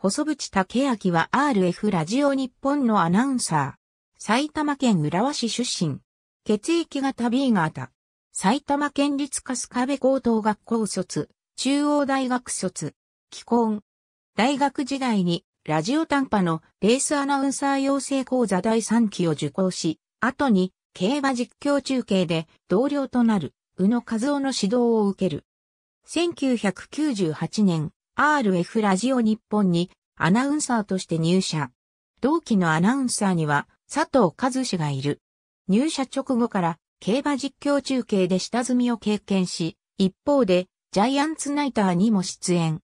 細渕武明は RF ラジオ日本のアナウンサー。埼玉県浦和市出身。血液型 B 型。埼玉県立春日部高等学校卒。中央大学卒。既婚。大学時代にラジオ短波のレースアナウンサー養成講座第3期を受講し、後に競馬実況中継で同僚となる宇野和夫の指導を受ける。1998年、RF ラジオ日本にアナウンサーとして入社。同期のアナウンサーには佐藤和氏がいる。入社直後から競馬実況中継で下積みを経験し、一方でジャイアンツナイターにも出演。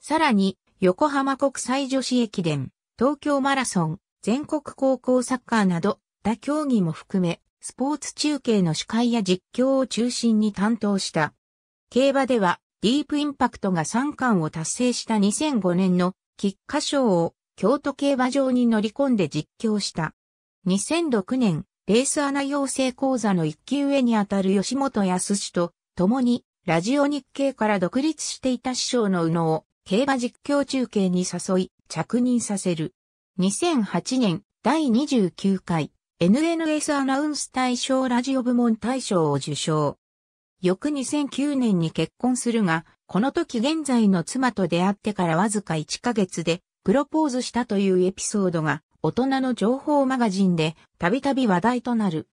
さらに横浜国際女子駅伝、東京マラソン、全国高校サッカーなど他競技も含めスポーツ中継の司会や実況を中心に担当した。競馬ではディープインパクトが3冠を達成した2005年の菊花賞を京都競馬場に乗り込んで実況した。2006年、レース穴養成講座の一級上にあたる吉本康氏と共にラジオ日経から独立していた師匠の宇野を競馬実況中継に誘い着任させる。2008年第29回 NNS アナウンス大賞ラジオ部門大賞を受賞。翌2009年に結婚するが、この時現在の妻と出会ってからわずか1ヶ月で、プロポーズしたというエピソードが、大人の情報マガジンで、たびたび話題となる。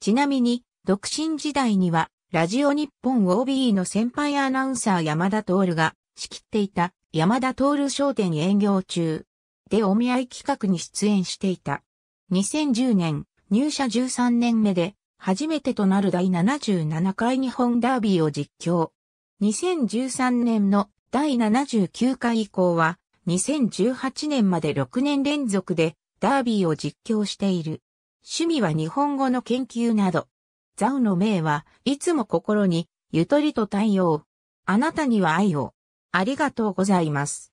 ちなみに、独身時代には、ラジオ日本 OB の先輩アナウンサー山田徹が、仕切っていた、山田徹商店営業中。でお見合い企画に出演していた。2010年、入社13年目で、初めてとなる第77回日本ダービーを実況。2013年の第79回以降は、2018年まで6年連続でダービーを実況している。趣味は日本語の研究など。ザウの名はいつも心にゆとりと太陽。あなたには愛を。ありがとうございます。